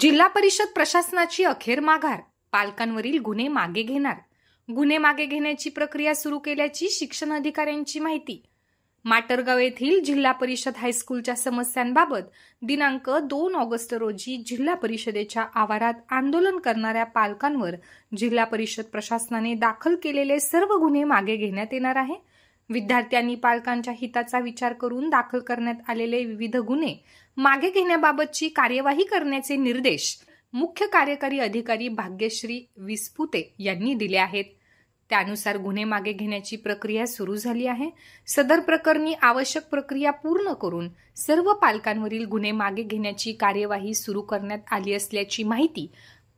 जिल्हा परिषद प्रशासनाची अखेर माघार पालकांवरील गुन्हे मागे घेणार गुन्हे मागे घेण्याची प्रक्रिया सुरू केल्याची शिक्षण अधिकाऱ्यांची माहिती माटरगाव येथील जिल्हा परिषद हायस्कूलच्या समस्यांबाबत दिनांक दोन ऑगस्ट रोजी जिल्हा परिषदेच्या आवारात आंदोलन करणाऱ्या पालकांवर जिल्हा परिषद प्रशासनाने दाखल केलेले सर्व गुन्हे मागे घेण्यात येणार आहे विद्यार्थ्यांनी पालकांच्या हिताचा विचार करून दाखल करण्यात आलेले विविध गुन्हे मागे घेण्याबाबतची कार्यवाही करण्याचे निर्देश मुख्य कार्यकारी अधिकारी भाग्यश्री विस्पुते यांनी दिले आहेत त्यानुसार गुन्हे मागे घेण्याची प्रक्रिया सुरू झाली आहे सदर प्रकरणी आवश्यक प्रक्रिया पूर्ण करून सर्व पालकांवरील गुन्हे मागे घेण्याची कार्यवाही सुरू करण्यात आली असल्याची माहिती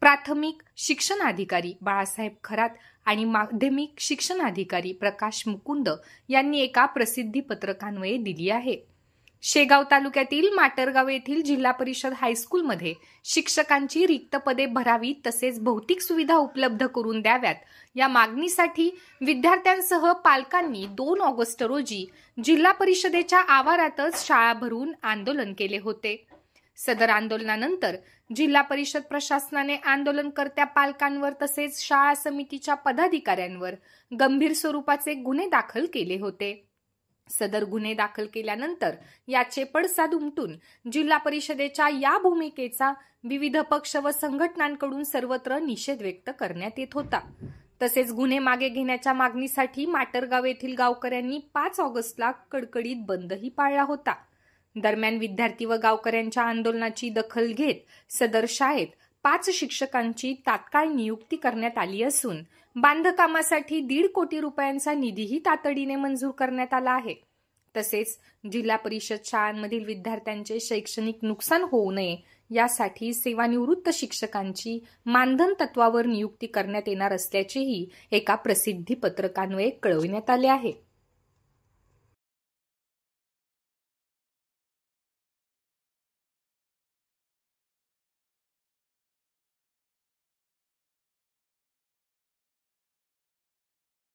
प्राथमिक शिक्षणाधिकारी बाळासाहेब खरात आणि माध्यमिक शिक्षण अधिकारी प्रकाश मुकुंद यांनी एका प्रसिद्धी पत्रकान्वये दिली आहे शेगाव तालुक्यातील माटरगाव येथील जिल्हा परिषद हायस्कूलमध्ये शिक्षकांची रिक्त पदे भरावी तसेच भौतिक सुविधा उपलब्ध करून द्याव्यात या मागणीसाठी विद्यार्थ्यांसह पालकांनी दोन ऑगस्ट रोजी जिल्हा परिषदेच्या आवारातच शाळा भरून आंदोलन केले होते सदर आंदोलनानंतर जिल्हा परिषद प्रशासनाने आंदोलनकर्त्या पालकांवर तसेच शाळा समितीच्या पदाधिकाऱ्यांवर गंभीर स्वरूपाचे गुन्हे दाखल केले होते सदर गुन्हे दाखल केल्यानंतर याचे पडसाद उमटून जिल्हा परिषदेच्या या भूमिकेचा विविध पक्ष व संघटनांकडून सर्वत्र निषेध व्यक्त करण्यात येत होता तसेच गुन्हे मागे घेण्याच्या मागणीसाठी माटरगाव येथील गावकऱ्यांनी पाच ऑगस्टला कडकडीत बंदही पाळला होता दरम्यान विद्यार्थी व गावकऱ्यांच्या आंदोलनाची दखल घेत सदर शाळेत पाच शिक्षकांची तात्काळ नियुक्ती करण्यात आली असून बांधकामासाठी दीड कोटी रुपयांचा निधीही तातडीने मंजूर करण्यात आला आहे तसेच जिल्हा परिषद शाळांमधील विद्यार्थ्यांचे शैक्षणिक नुकसान होऊ नये यासाठी सेवानिवृत्त शिक्षकांची मानधन तत्वावर नियुक्ती करण्यात येणार असल्याचेही एका प्रसिद्धी पत्रकान्वये कळविण्यात आले आहे